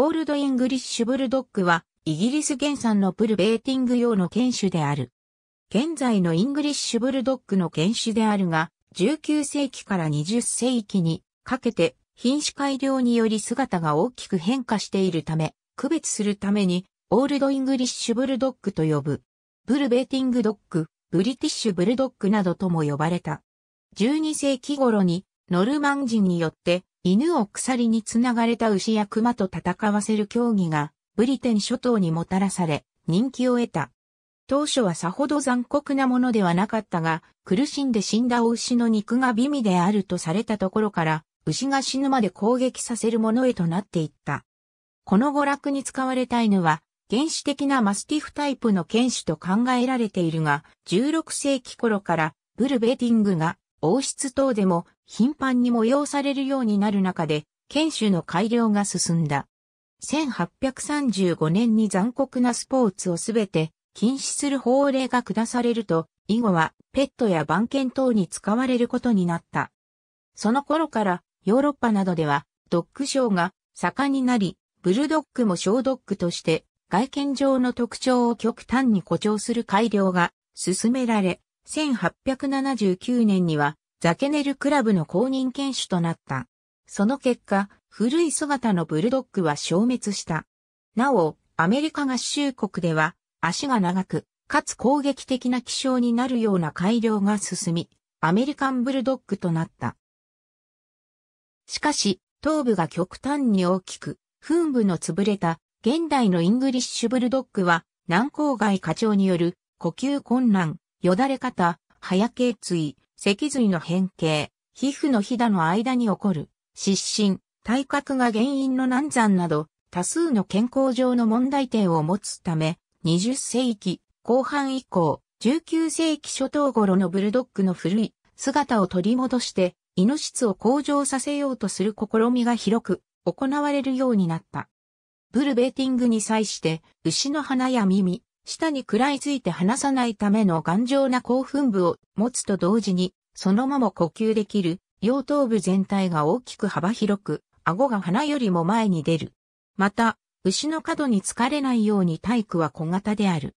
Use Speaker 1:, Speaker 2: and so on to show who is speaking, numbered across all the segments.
Speaker 1: オールドイングリッシュブルドッグは、イギリス原産のプルベーティング用の犬種である。現在のイングリッシュブルドッグの犬種であるが、19世紀から20世紀にかけて品種改良により姿が大きく変化しているため、区別するために、オールドイングリッシュブルドッグと呼ぶ。ブルベーティングドッグ、ブリティッシュブルドッグなどとも呼ばれた。12世紀頃にノルマン人によって犬を鎖につながれた牛や熊と戦わせる競技がブリテン諸島にもたらされ人気を得た。当初はさほど残酷なものではなかったが、苦しんで死んだお牛の肉が美味であるとされたところから、牛が死ぬまで攻撃させるものへとなっていった。この娯楽に使われた犬は、原始的なマスティフタイプの犬種と考えられているが、16世紀頃からブルベデティングが王室等でも頻繁に催されるようになる中で、犬種の改良が進んだ。1835年に残酷なスポーツをすべて禁止する法令が下されると、以後はペットや番犬等に使われることになった。その頃からヨーロッパなどではドッグショーが盛んになり、ブルドッグも小ドッグとして外見上の特徴を極端に誇張する改良が進められ、1879年にはザケネルクラブの公認犬種となった。その結果、古い姿のブルドッグは消滅した。なお、アメリカ合衆国では足が長く、かつ攻撃的な気象になるような改良が進み、アメリカンブルドッグとなった。しかし、頭部が極端に大きく、噴部の潰れた現代のイングリッシュブルドッグは、南郊外課長による呼吸困難、よだれ方、早頸椎、脊髄の変形、皮膚のひだの間に起こる、失神、体格が原因の難産など、多数の健康上の問題点を持つため、20世紀後半以降、19世紀初頭頃のブルドッグの古い姿を取り戻して、胃の質を向上させようとする試みが広く行われるようになった。ブルベーティングに際して、牛の鼻や耳、下に食らいついて離さないための頑丈な興奮部を持つと同時に、そのまま呼吸できる、腰頭部全体が大きく幅広く、顎が鼻よりも前に出る。また、牛の角に疲れないように体育は小型である。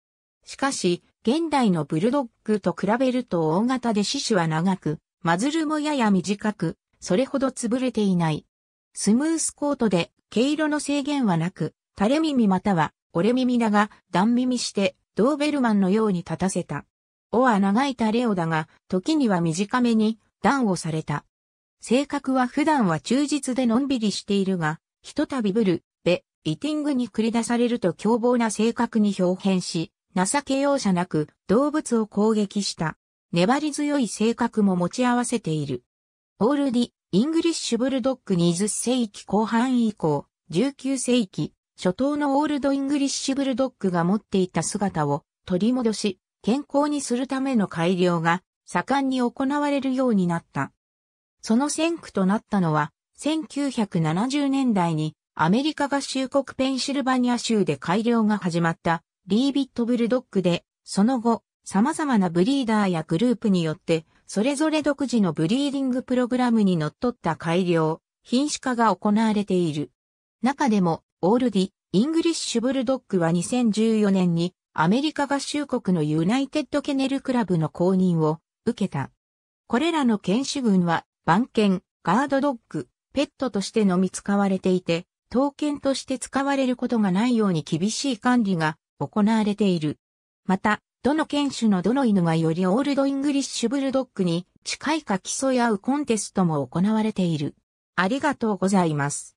Speaker 1: しかし、現代のブルドッグと比べると大型で四肢は長く、マズルもやや短く、それほど潰れていない。スムースコートで毛色の制限はなく、垂れ耳または俺耳だが、断耳して、ドーベルマンのように立たせた。おは長いタレオだが、時には短めに、断をされた。性格は普段は忠実でのんびりしているが、ひとたびブル、ベ、イティングに繰り出されると凶暴な性格に表変し、情け容赦なく動物を攻撃した。粘り強い性格も持ち合わせている。オールディ、イングリッシュブルドッグ20世紀後半以降、19世紀、初頭のオールドイングリッシュブルドッグが持っていた姿を取り戻し、健康にするための改良が盛んに行われるようになった。その先駆となったのは、1970年代にアメリカ合衆国ペンシルバニア州で改良が始まったリービットブルドッグで、その後、様々なブリーダーやグループによって、それぞれ独自のブリーディングプログラムに則っった改良、品種化が行われている。中でも、オールディ、イングリッシュブルドッグは2014年にアメリカ合衆国のユナイテッドケネルクラブの公認を受けた。これらの犬種群は番犬、ガードドッグ、ペットとしてのみ使われていて、刀剣として使われることがないように厳しい管理が行われている。また、どの犬種のどの犬がよりオールドイングリッシュブルドッグに近いか競い合うコンテストも行われている。ありがとうございます。